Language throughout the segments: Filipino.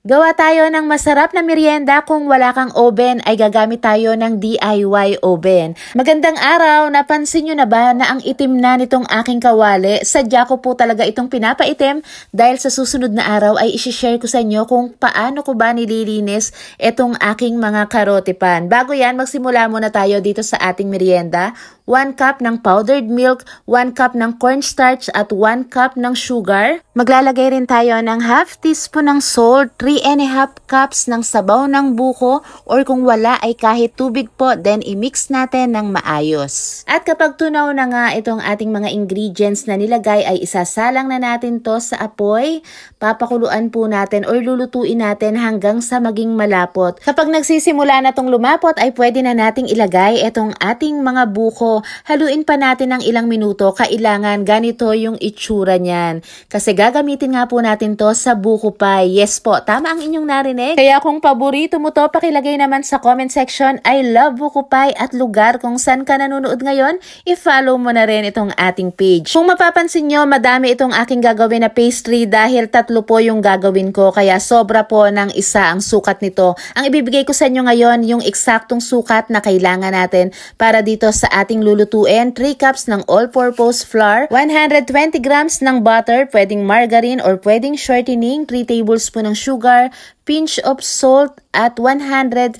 Gawa tayo ng masarap na merienda kung wala kang oven ay gagamit tayo ng DIY oven. Magandang araw! Napansin nyo na ba na ang itim na nitong aking kawali? Sadya ko po talaga itong pinapaitim dahil sa susunod na araw ay isishare ko sa inyo kung paano ko ba nililinis itong aking mga karote pan. Bago yan, magsimula muna tayo dito sa ating merienda. 1 cup ng powdered milk, 1 cup ng cornstarch at 1 cup ng sugar. Maglalagay rin tayo ng half teaspoon ng salt, 3 and a half cups ng sabaw ng buko or kung wala ay kahit tubig po then i-mix natin ng maayos. At kapag tunaw na nga itong ating mga ingredients na nilagay ay isasalang na natin to sa apoy. Papakuluan po natin or lulutuin natin hanggang sa maging malapot. Kapag nagsisimula na tong lumapot ay pwede na nating ilagay itong ating mga buko. Haluin pa natin ng ilang minuto. Kailangan ganito yung itsura niyan. Kasi gagamitin nga po natin to sa buko pie. Yes po, tama Tama ang inyong narinig? Kaya kung paborito mo to, pakilagay naman sa comment section, I love Bukupay at lugar kung saan ka nanonood ngayon, i-follow mo na rin itong ating page. Kung mapapansin nyo, madami itong aking gagawin na pastry dahil tatlo po yung gagawin ko, kaya sobra po ng isa ang sukat nito. Ang ibibigay ko sa inyo ngayon, yung eksaktong sukat na kailangan natin para dito sa ating lulutuin, 3 cups ng all-purpose flour, 120 grams ng butter, pwedeng margarine or pwedeng shortening, 3 tablespoon ng sugar, sogar pinch of salt at 150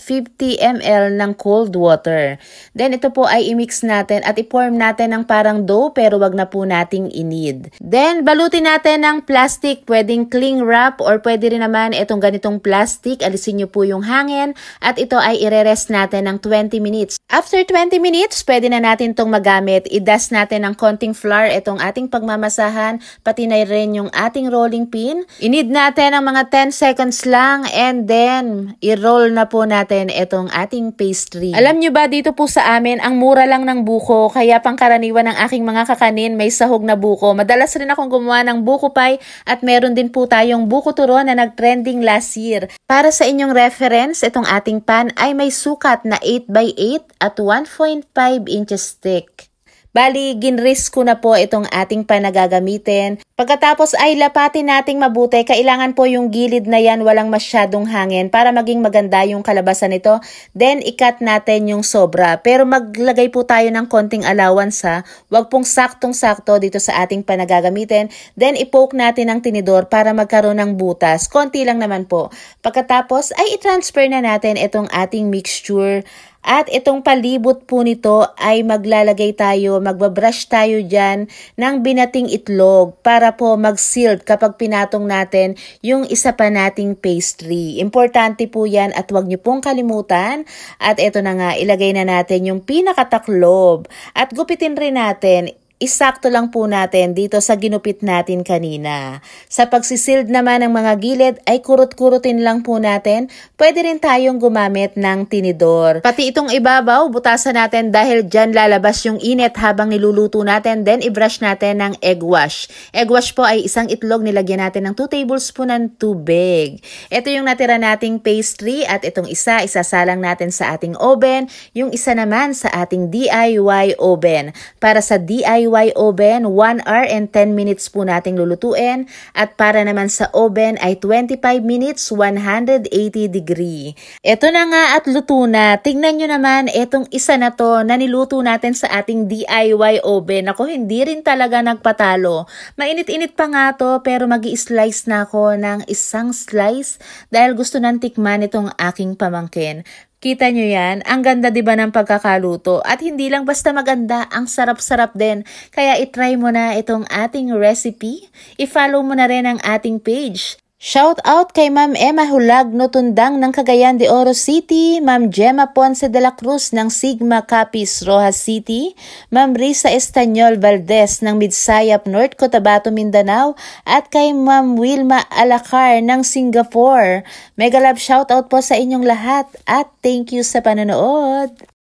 ml ng cold water. Then ito po ay i-mix natin at i-form natin ng parang dough pero wag na po nating inid. Then balutin natin ng plastic, pwedeng cling wrap or pwede rin naman itong ganitong plastic. Alisin niyo po yung hangin at ito ay ire-rest natin ng 20 minutes. After 20 minutes, pwede na natin itong magamit. I-dust natin ng konting flour itong ating pagmamasahan pati na rin yung ating rolling pin. Inid natin ng mga 10 seconds lang lang and then i-roll na po natin itong ating pastry. Alam nyo ba dito po sa amin ang mura lang ng buko kaya pangkaraniwan ng aking mga kakanin may sahog na buko. Madalas rin akong gumawa ng buko pie at meron din po tayong buko turon na nag-trending last year. Para sa inyong reference, itong ating pan ay may sukat na 8x8 at 1.5 inches thick. Bali, ginris ko na po itong ating panagagamitin. Pagkatapos ay lapatin nating mabuti, kailangan po yung gilid na yan walang masyadong hangin para maging maganda yung kalabasan nito. Then ikat natin yung sobra. Pero maglagay po tayo ng konting allowance ha. Huwag pong saktong-sakto dito sa ating panagagamitin. Then ipoke natin ang tinidor para magkaroon ng butas. Konti lang naman po. Pagkatapos ay i-transfer na natin itong ating mixture at itong palibot po nito ay maglalagay tayo, magbabrush tayo dyan ng binating itlog para para po mag-sealed kapag pinatong natin yung isa pa nating pastry. Importante po yan at wag niyo pong kalimutan. At ito na nga, ilagay na natin yung pinakataklob. At gupitin rin natin isakto lang po natin dito sa ginupit natin kanina. Sa pagsisild naman ng mga gilid ay kurot-kurutin lang po natin. Pwede rin tayong gumamit ng tinidor. Pati itong ibabaw, butasan natin dahil dyan lalabas yung init habang niluluto natin. Then i-brush natin ng egg wash. Egg wash po ay isang itlog nilagyan natin ng 2 tablespoon ng tubig. Ito yung natira nating pastry at itong isa isasalang natin sa ating oven. Yung isa naman sa ating DIY oven. Para sa DIY DIY oven, 1 hour and 10 minutes po nating lulutuin. At para naman sa oven ay 25 minutes, 180 degree. Ito na nga at luto na. Tingnan nyo naman, itong isa na to na niluto natin sa ating DIY oven. Ako hindi rin talaga nagpatalo. Mainit-init pa nga to pero mag slice na ako ng isang slice dahil gusto nang tikman itong aking pamangkin. Kita nyo yan? Ang ganda ba diba ng pagkakaluto? At hindi lang basta maganda, ang sarap-sarap din. Kaya itry mo na itong ating recipe. I-follow mo na rin ang ating page. Shout out kay Ma'am Emma Hulag Notundang ng Cagayan de Oro City, Ma'am Gemma Ponce de la Cruz ng Sigma Capiz Rojas City, Ma'am Risa Estanyol Valdez ng Midsayap North Cotabato Mindanao at kay Ma'am Wilma Alacar ng Singapore. Mega love shout out po sa inyong lahat at thank you sa panonood.